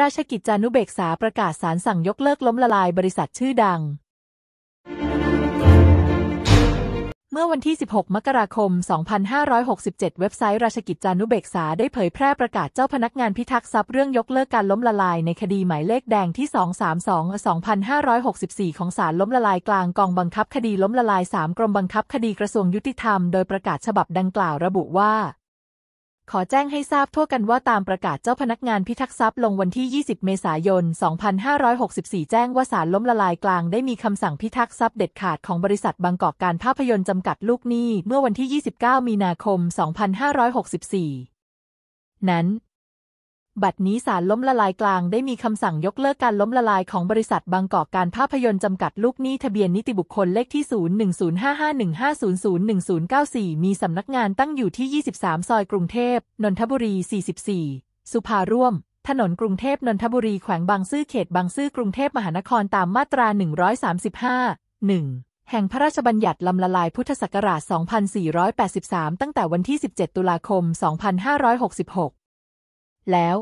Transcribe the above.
ราชกิจจานุเบกษาประกาศสารสั่งยกเลิกล้มละลายบริษัทชื่อดัง เมื่อวันที่ 16 มกราคม 2567 เว็บไซต์ราชกิจจานุเบกษาได้เผยแพร่ประกาศเจ้าพนักงานพิทักษ์ทรัพย์เรื่องยกเลิกการล้มละลายในคดีหมายเลขแดงที่ 232-2564 ของศาลล้มละลายกลางกองบังคับคดีล้มละลาย 3 กรมบังคับ คดีกระทรวงยุติธรรม โดยประกาศฉบับดังกล่าวระบุว่าขอแจ้งให้ทราบทั่วกันว่าตามประกาศเจ้าพนักงานพิทักษ์ทรัพย์ลงวันที่ 20 เมษายน 2564 แจ้งว่าศาลล้มละลายกลางได้มีคำสั่งพิทักษ์ทรัพย์เด็ดขาดของบริษัทบางกอกการภาพยนตร์จำกัดลูกหนี้ เมื่อวันที่ 29 มีนาคม 2564 นั้นบัดนี้ศาลล้มละลายกลางได้มีคำสั่งยกเลิกการล้มละลายของบริษัทบางกอกการภาพยนตร์จำกัดลูกหนี้ทะเบียน นิติบุคคลเลขที่ 0105515001094 มีสำนักงานตั้งอยู่ที่ 23 ซอยกรุงเทพ นนทบุรี 44 สุภาร่วม ถนนกรุงเทพนนทบุรีแขวงบางซื่อเขตบางซื่อกรุงเทพมหานครตามมาตรา 135 1 แห่งพระราชบัญญัติลำละลายพุทธศักราช 2483 ตั้งแต่วันที่ 17 ตุลาคม 2566แล้ว